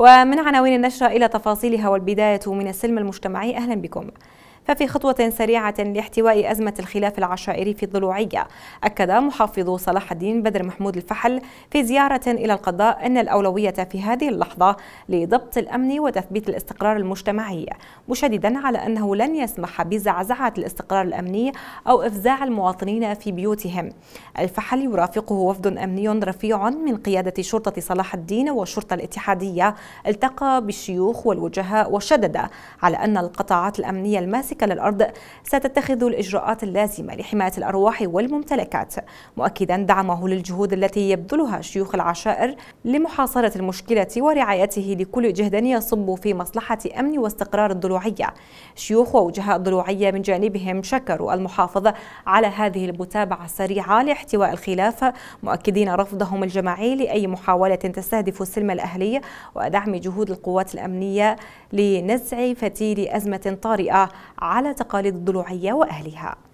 ومن عناوين النشرة إلى تفاصيلها والبداية من السلم المجتمعي أهلا بكم ففي خطوة سريعة لاحتواء أزمة الخلاف العشائري في الضلوعية أكد محافظ صلاح الدين بدر محمود الفحل في زيارة إلى القضاء أن الأولوية في هذه اللحظة لضبط الأمن وتثبيت الاستقرار المجتمعي مشددا على أنه لن يسمح بزعزعة الاستقرار الأمني أو إفزاع المواطنين في بيوتهم الفحل يرافقه وفد أمني رفيع من قيادة شرطة صلاح الدين والشرطة الاتحادية التقى بالشيوخ والوجهاء وشدد على أن القطاعات الأمنية الماسكة ماسكة للأرض ستتخذ الإجراءات اللازمة لحماية الأرواح والممتلكات مؤكدا دعمه للجهود التي يبذلها شيوخ العشائر لمحاصرة المشكلة ورعايته لكل جهد يصب في مصلحة أمن واستقرار الضلوعية شيوخ ووجهاء الضلوعية من جانبهم شكروا المحافظة على هذه المتابعة السريعة لاحتواء الخلاف مؤكدين رفضهم الجماعي لأي محاولة تستهدف السلم الأهلي ودعم جهود القوات الأمنية لنزع فتيل أزمة طارئة على تقاليد الضلوعية وأهلها